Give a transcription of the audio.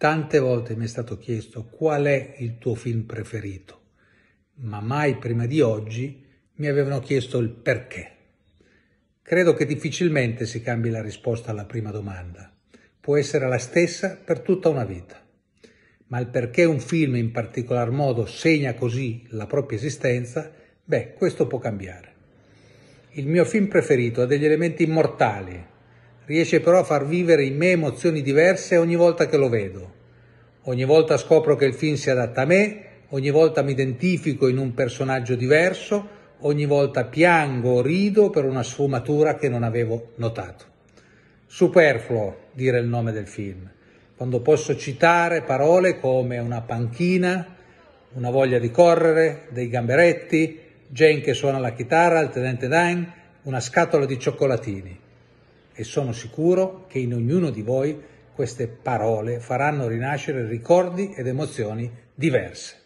Tante volte mi è stato chiesto qual è il tuo film preferito, ma mai prima di oggi mi avevano chiesto il perché. Credo che difficilmente si cambi la risposta alla prima domanda. Può essere la stessa per tutta una vita. Ma il perché un film in particolar modo segna così la propria esistenza, beh, questo può cambiare. Il mio film preferito ha degli elementi immortali, riesce però a far vivere in me emozioni diverse ogni volta che lo vedo. Ogni volta scopro che il film si adatta a me, ogni volta mi identifico in un personaggio diverso, ogni volta piango o rido per una sfumatura che non avevo notato. Superfluo dire il nome del film, quando posso citare parole come una panchina, una voglia di correre, dei gamberetti, Jane che suona la chitarra, il tenente Dan, una scatola di cioccolatini e sono sicuro che in ognuno di voi queste parole faranno rinascere ricordi ed emozioni diverse.